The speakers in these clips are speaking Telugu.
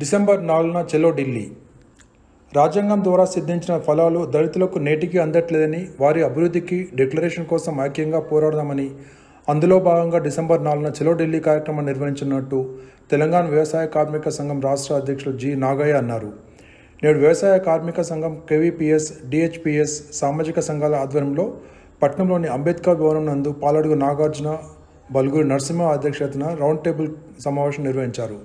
డిసెంబర్ నాలుగున చెలో ఢిల్లీ రాజ్యాంగం ద్వారా సిద్ధించిన ఫలాలు దళితులకు నేటికి అందట్లేదని వారి అభివృద్ధికి డిక్లరేషన్ కోసం ఐక్యంగా పోరాడదామని అందులో భాగంగా డిసెంబర్ నాలుగున చెలో ఢిల్లీ కార్యక్రమం నిర్వహించినట్టు తెలంగాణ వ్యవసాయ కార్మిక సంఘం రాష్ట్ర అధ్యక్షులు జి నాగయ్య అన్నారు నేడు వ్యవసాయ కార్మిక సంఘం కేవీపీఎస్ డిహెచ్పిఎస్ సామాజిక సంఘాల ఆధ్వర్యంలో పట్నంలోని అంబేద్కర్ భవనం నందు పాలడుగు నాగార్జున బలుగురు నరసింహ అధ్యక్షతన రౌండ్ టేబుల్ సమావేశం నిర్వహించారు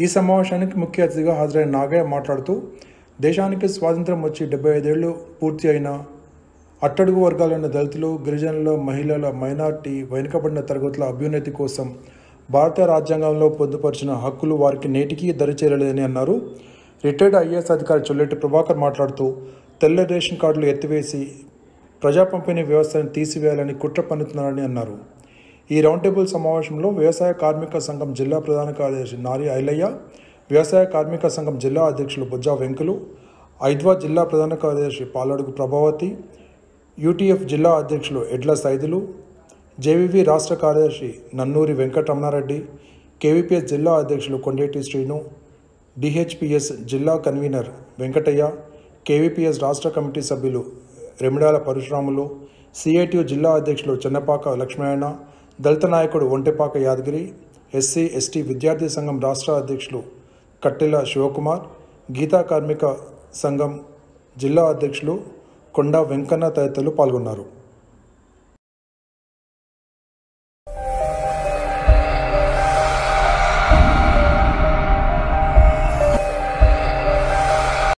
ఈ సమావేశానికి ముఖ్య అతిథిగా హాజరైన నాగయ్య మాట్లాడుతూ దేశానికి స్వాతంత్రం వచ్చి డెబ్బై ఐదేళ్లు పూర్తి అయిన అట్టడుగు వర్గాలైన దళితులు గిరిజనుల మహిళల మైనార్టీ వెనుకబడిన తరగతుల అభ్యున్నతి కోసం భారత రాజ్యాంగంలో పొందుపరిచిన హక్కులు వారికి నేటికీ దరిచేరలేదని అన్నారు రిటైర్డ్ ఐఏఎస్ అధికారి చొల్లెట్టి ప్రభాకర్ మాట్లాడుతూ తెల్ల రేషన్ కార్డులు ఎత్తివేసి ప్రజా పంపిణీ వ్యవస్థను తీసివేయాలని కుట్ర పన్నుతున్నారని అన్నారు ఈ రౌండ్ టేబుల్ సమావేశంలో వ్యవసాయ కార్మిక సంఘం జిల్లా ప్రధాన కార్యదర్శి నారి ఐలయ్య వ్యవసాయ కార్మిక సంఘం జిల్లా అధ్యక్షులు బుజ్జా వెంకులు ఐద్వా జిల్లా ప్రధాన కార్యదర్శి పాలడుగు ప్రభావతి యూటీఎఫ్ జిల్లా అధ్యక్షులు ఎడ్ల సైదులు జేవీవి రాష్ట్ర కార్యదర్శి నన్నూరి వెంకటరమణారెడ్డి కేవీపీఎస్ జిల్లా అధ్యక్షులు కొండేటి శ్రీను డిహెచ్పిఎస్ జిల్లా కన్వీనర్ వెంకటయ్య కేవీపీఎస్ రాష్ట్ర కమిటీ సభ్యులు రెమిడాల పరశురాములు సిఐటియు జిల్లా అధ్యక్షులు చెన్నపాక లక్ష్మణ దళిత నాయకుడు ఒంటెపాక యాదగిరి ఎస్సీ ఎస్టీ విద్యార్థి సంఘం రాష్ట్ర అధ్యక్షులు కట్టెల శివకుమార్ గీతా కార్మిక సంఘం జిల్లా అధ్యక్షులు కొండా వెంకన్న తదితరులు పాల్గొన్నారు